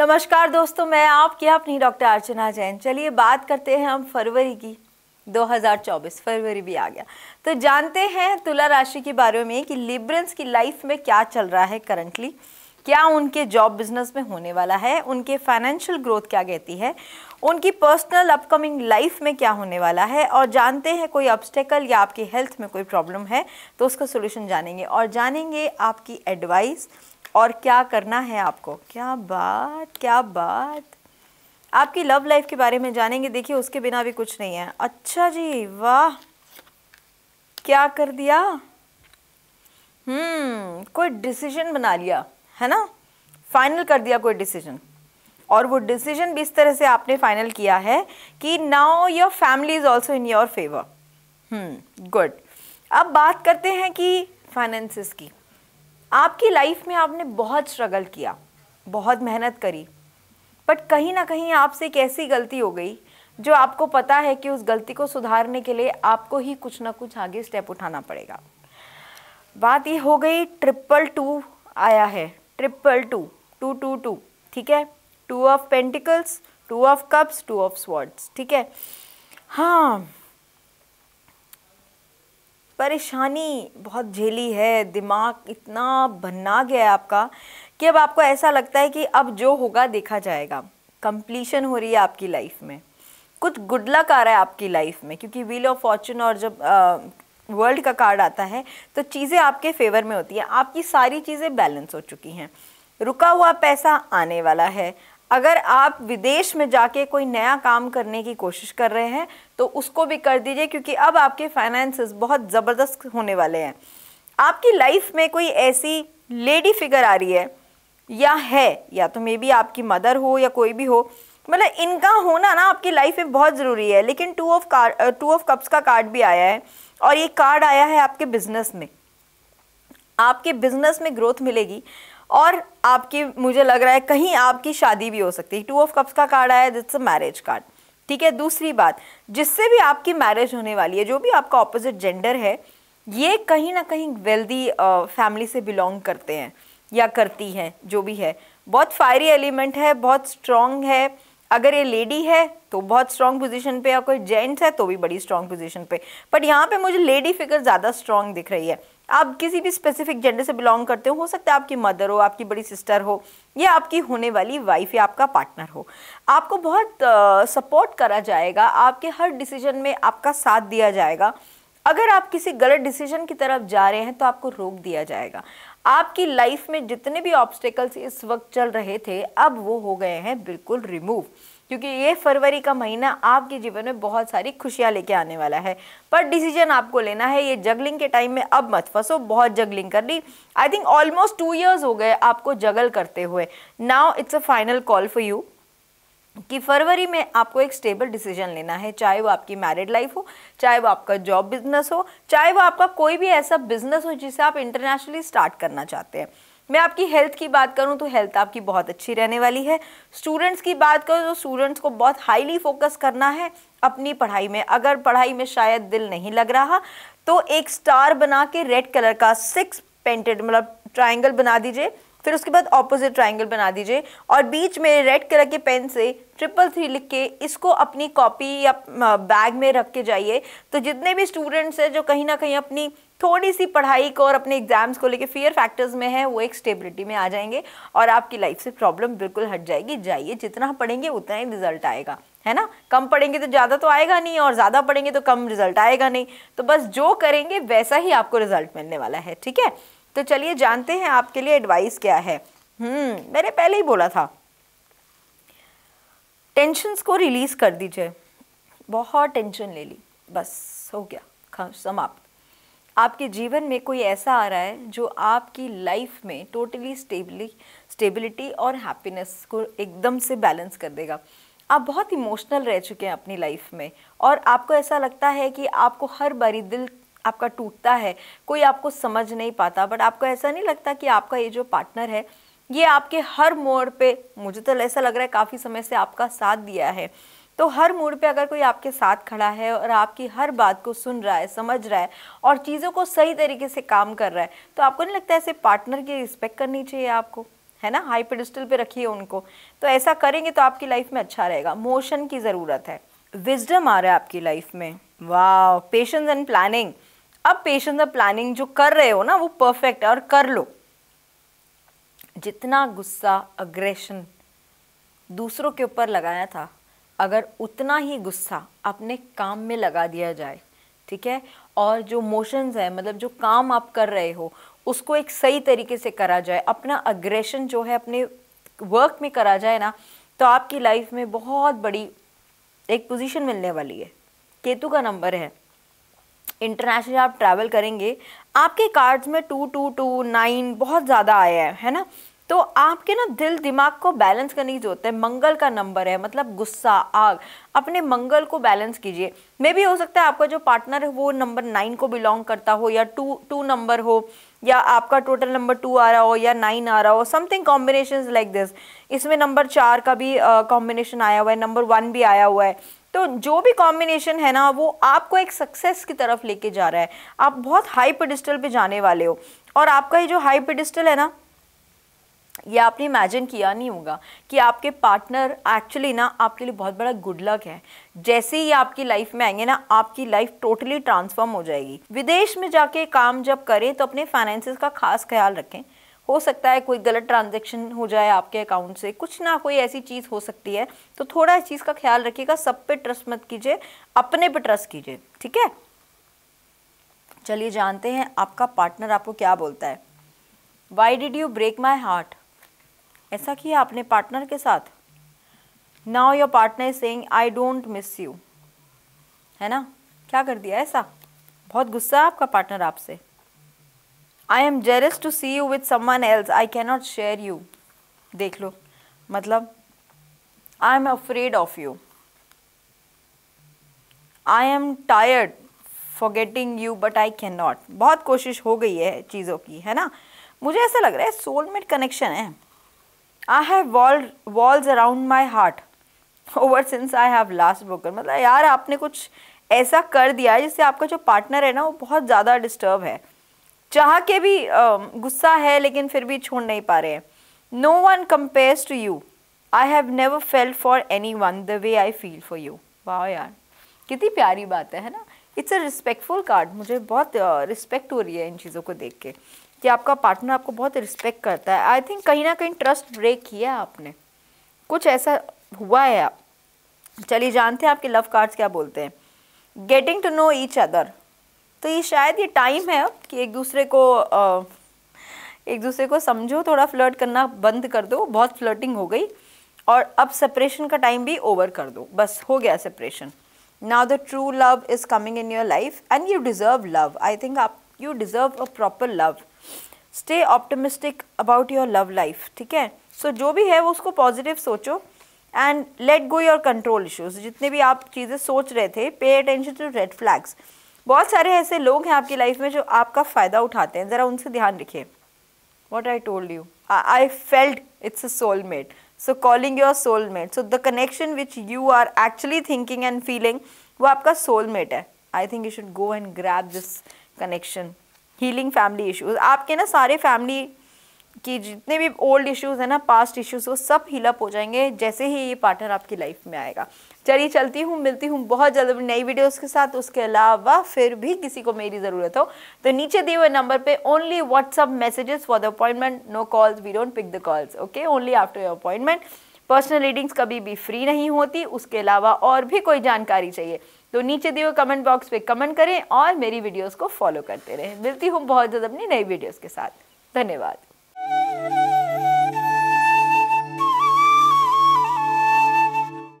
नमस्कार दोस्तों मैं आपकी अपनी डॉक्टर अर्चना जैन चलिए बात करते हैं हम फरवरी की 2024 फरवरी भी आ गया तो जानते हैं तुला राशि के बारे में कि लिब्रंस की लाइफ में क्या चल रहा है करंटली क्या उनके जॉब बिजनेस में होने वाला है उनके फाइनेंशियल ग्रोथ क्या कहती है उनकी पर्सनल अपकमिंग लाइफ में क्या होने वाला है और जानते हैं कोई ऑब्स्टेकल या आपकी हेल्थ में कोई प्रॉब्लम है तो उसका सोल्यूशन जानेंगे और जानेंगे आपकी एडवाइस और क्या करना है आपको क्या बात क्या बात आपकी लव लाइफ के बारे में जानेंगे देखिए उसके बिना भी कुछ नहीं है अच्छा जी वाह क्या कर दिया हम्म कोई डिसीजन बना लिया है ना फाइनल कर दिया कोई डिसीजन और वो डिसीजन भी इस तरह से आपने फाइनल किया है कि now your family is also in your favour good अब बात करते हैं कि फाइनेंसिस की आपकी लाइफ में आपने बहुत स्ट्रगल किया बहुत मेहनत करी बट कहीं ना कहीं आपसे एक ऐसी गलती हो गई जो आपको पता है कि उस गलती को सुधारने के लिए आपको ही कुछ ना कुछ आगे स्टेप उठाना पड़ेगा बात ये हो गई ट्रिपल टू आया है triple two two two two ठीक है two of pentacles two of cups two of swords ठीक है हाँ परेशानी बहुत झेली है दिमाग इतना भन्ना गया है आपका कि अब आपको ऐसा लगता है कि अब जो होगा देखा जाएगा कंप्लीशन हो रही है आपकी लाइफ में कुछ गुड लक आ रहा है आपकी लाइफ में क्योंकि व्हील ऑफ फॉर्चून और जब वर्ल्ड का कार्ड आता है तो चीज़ें आपके फेवर में होती हैं आपकी सारी चीज़ें बैलेंस हो चुकी हैं रुका हुआ पैसा आने वाला है अगर आप विदेश में जाके कोई नया काम करने की कोशिश कर रहे हैं तो उसको भी कर दीजिए क्योंकि अब आपके फाइनेंसेस बहुत ज़बरदस्त होने वाले हैं आपकी लाइफ में कोई ऐसी लेडी फिगर आ रही है या है या तो मे बी आपकी मदर हो या कोई भी हो मतलब इनका होना ना आपकी लाइफ में बहुत ज़रूरी है लेकिन two of card two of cups का कार्ड भी आया है और ये कार्ड आया है आपके बिजनेस में आपके बिजनेस में ग्रोथ मिलेगी और आपकी मुझे लग रहा है कहीं आपकी शादी भी हो सकती है टू ऑफ कप्स का कार्ड आया दिट्स अ मैरिज कार्ड ठीक है दूसरी बात जिससे भी आपकी मैरिज होने वाली है जो भी आपका ऑपोजिट जेंडर है ये कहीं ना कहीं वेल्दी फैमिली से बिलोंग करते हैं या करती हैं जो भी है बहुत फायरी एलिमेंट है बहुत स्ट्रॉन्ग है अगर ये लेडी है तो बहुत स्ट्रांग पोजीशन पे या कोई जेंट्स है तो भी बड़ी स्ट्रांग पोजीशन पे बट यहाँ पे मुझे लेडी फिगर ज़्यादा स्ट्रॉन्ग दिख रही है आप किसी भी स्पेसिफिक जेंडर से बिलोंग करते हो हो सकता है आपकी मदर हो आपकी बड़ी सिस्टर हो या आपकी होने वाली वाइफ या आपका पार्टनर हो आपको बहुत सपोर्ट करा जाएगा आपके हर डिसीजन में आपका साथ दिया जाएगा अगर आप किसी गलत डिसीजन की तरफ जा रहे हैं तो आपको रोक दिया जाएगा आपकी लाइफ में जितने भी ऑब्स्टेकल्स इस वक्त चल रहे थे अब वो हो गए हैं बिल्कुल रिमूव क्योंकि ये फरवरी का महीना आपके जीवन में बहुत सारी खुशियाँ लेके आने वाला है पर डिसीजन आपको लेना है ये जगलिंग के टाइम में अब मत फंसो बहुत जगलिंग कर ली I think almost two years हो गए आपको जगल करते हुए now it's a final call for you कि फरवरी में आपको एक स्टेबल डिसीजन लेना है चाहे वो आपकी मैरिड लाइफ हो चाहे वो आपका जॉब बिजनेस हो चाहे वो आपका कोई भी ऐसा बिजनेस हो जिसे आप इंटरनेशनली स्टार्ट करना चाहते हैं मैं आपकी हेल्थ की बात करूं तो हेल्थ आपकी बहुत अच्छी रहने वाली है स्टूडेंट्स की बात करूं तो स्टूडेंट्स को बहुत हाईली फोकस करना है अपनी पढ़ाई में अगर पढ़ाई में शायद दिल नहीं लग रहा तो एक स्टार बना के रेड कलर का सिक्स पेंटेड मतलब ट्राइंगल बना दीजिए फिर उसके बाद ऑपोजिट ट्राइंगल बना दीजिए और बीच में रेड कलर के पेन से ट्रिपल थ्री लिख के इसको अपनी कॉपी या बैग में रख के जाइए तो जितने भी स्टूडेंट्स हैं जो कहीं ना कहीं अपनी थोड़ी सी पढ़ाई को और अपने एग्जाम्स को लेके फियर फैक्टर्स में है वो एक स्टेबिलिटी में आ जाएंगे और आपकी लाइफ से प्रॉब्लम बिल्कुल हट जाएगी जाइए जितना पढ़ेंगे उतना ही रिजल्ट आएगा है ना कम पढ़ेंगे तो ज़्यादा तो आएगा नहीं और ज़्यादा पढ़ेंगे तो कम रिजल्ट आएगा नहीं तो बस जो करेंगे वैसा ही आपको रिजल्ट मिलने वाला है ठीक है तो चलिए जानते हैं आपके लिए एडवाइस क्या है हम्म मैंने पहले ही बोला था टेंशन्स को रिलीज़ कर दीजिए बहुत टेंशन ले ली बस हो गया समाप्त आपके जीवन में कोई ऐसा आ रहा है जो आपकी लाइफ में टोटली स्टेबली स्टेबिलिटी और हैप्पीनेस को एकदम से बैलेंस कर देगा आप बहुत इमोशनल रह चुके हैं अपनी लाइफ में और आपको ऐसा लगता है कि आपको हर बारी दिल आपका टूटता है कोई आपको समझ नहीं पाता बट आपको ऐसा नहीं लगता कि आपका ये जो पार्टनर है ये आपके हर मोड़ पे मुझे तो ऐसा लग रहा है काफ़ी समय से आपका साथ दिया है तो हर मूड पे अगर कोई आपके साथ खड़ा है और आपकी हर बात को सुन रहा है समझ रहा है और चीज़ों को सही तरीके से काम कर रहा है तो आपको नहीं लगता ऐसे पार्टनर की रिस्पेक्ट करनी चाहिए आपको है ना हाई पेडिस्टल पे रखिए उनको तो ऐसा करेंगे तो आपकी लाइफ में अच्छा रहेगा मोशन की ज़रूरत है विजडम आ रहा है आपकी लाइफ में वाह पेशेंस एंड प्लानिंग अब पेशेंस और प्लानिंग जो कर रहे हो ना वो परफेक्ट है और कर लो जितना गुस्सा अग्रेशन दूसरों के ऊपर लगाया था अगर उतना ही गुस्सा अपने काम में लगा दिया जाए ठीक है और जो मोशंस है मतलब जो काम आप कर रहे हो उसको एक सही तरीके से करा जाए अपना अग्रेशन जो है अपने वर्क में करा जाए ना तो आपकी लाइफ में बहुत बड़ी एक पोजीशन मिलने वाली है केतु का नंबर है इंटरनेशनली आप ट्रैवल करेंगे आपके कार्ड्स में टू टू टू नाइन बहुत ज़्यादा आया है है ना तो आपके ना दिल दिमाग को बैलेंस करने की जरूरत है मंगल का नंबर है मतलब गुस्सा आग अपने मंगल को बैलेंस कीजिए मे भी हो सकता है आपका जो पार्टनर है वो नंबर नाइन को बिलोंग करता हो या टू टू नंबर हो या आपका टोटल नंबर टू आ रहा हो या नाइन आ रहा हो समथिंग कॉम्बिनेशन लाइक दिस इसमें नंबर चार का भी कॉम्बिनेशन uh, आया हुआ है नंबर वन भी आया हुआ है तो जो भी कॉम्बिनेशन है ना वो आपको एक सक्सेस की तरफ लेके जा रहा है आप बहुत हाई पेडिस्टल पे जाने वाले हो और आपका ये जो हाई पेडिस्टल है ना ये आपने इमेजिन किया नहीं होगा कि आपके पार्टनर एक्चुअली ना आपके लिए बहुत बड़ा गुड लक है जैसे ही आपकी लाइफ में आएंगे ना आपकी लाइफ टोटली ट्रांसफॉर्म हो जाएगी विदेश में जाके काम जब करें तो अपने फाइनेंसिस का खास ख्याल रखें हो सकता है कोई गलत ट्रांजेक्शन हो जाए आपके अकाउंट से कुछ ना कोई ऐसी चीज़ हो सकती है तो थोड़ा इस चीज़ का ख्याल रखिएगा सब पे ट्रस्ट मत कीजिए अपने पे ट्रस्ट कीजिए ठीक है चलिए जानते हैं आपका पार्टनर आपको क्या बोलता है why did you break my heart ऐसा किया आपने पार्टनर के साथ now your partner is I don't miss you है ना क्या कर दिया ऐसा बहुत गुस्सा है आपका पार्टनर आपसे I am jealous to see you with someone else I cannot share you देख लो मतलब I am afraid of you I am tired for getting you but I can not बहुत कोशिश हो गई है चीज़ों की है ना मुझे ऐसा लग रहा है सोलमेट कनेक्शन है I have wall walls around my heart over since I have last broken मतलब यार आपने कुछ ऐसा कर दिया है जिससे आपका जो पार्टनर है ना वो बहुत ज़्यादा डिस्टर्ब है चाह के भी गुस्सा है लेकिन फिर भी छोड़ नहीं पा रहे हैं no one compares to you I have never fell for anyone the way I feel for you वाह यार कितनी प्यारी बात है ना इट्स अ रिस्पेक्टफुल कार्ड मुझे बहुत रिस्पेक्ट हो रही है इन चीज़ों को देख के कि आपका पार्टनर आपको बहुत रिस्पेक्ट करता है आई थिंक कहीं ना कहीं ट्रस्ट ब्रेक किया आपने कुछ ऐसा हुआ है आप चलिए जानते हैं आपके लव कार्ड्स क्या बोलते हैं getting to know each other तो ये शायद ये टाइम है अब कि एक दूसरे को आ, एक दूसरे को समझो थोड़ा फ्लर्ट करना बंद कर दो बहुत फ्लर्टिंग हो गई और अब सेपरेशन का टाइम भी ओवर कर दो बस हो गया separation now the true love is coming in your life and you deserve love I think आप you deserve a proper love stay optimistic about your love life ठीक है सो जो भी है वो उसको पॉजिटिव सोचो and let go your control issues जितने भी आप चीज़ें सोच रहे थे pay attention to red flags बहुत सारे ऐसे लोग हैं आपकी लाइफ में जो आपका फ़ायदा उठाते हैं ज़रा उनसे ध्यान रखिए what I told you I felt it's a soulmate so calling your soulmate so the connection which you are actually thinking and feeling वो आपका सोलमेट है I think you should go and grab this connection healing family issues आपके ना सारे family कि जितने भी old issues हैं ना पास्ट इश्यूज़ वो सब हीलअप हो जाएंगे जैसे ही ये पार्टनर आपकी लाइफ में आएगा चलिए चलती हूँ मिलती हूँ बहुत जल्द नई वीडियोस के साथ उसके अलावा फिर भी किसी को मेरी ज़रूरत हो तो नीचे दिए हुए नंबर पे only WhatsApp messages for the appointment no calls we don't pick the calls okay only after your appointment personal readings कभी भी फ्री नहीं होती उसके अलावा और भी कोई जानकारी चाहिए तो नीचे दिए हुए कमेंट बॉक्स पे कमेंट करें और मेरी वीडियोस को फॉलो करते रहें मिलती हूँ बहुत जल्द अपनी नई वीडियोस के साथ धन्यवाद Thank you.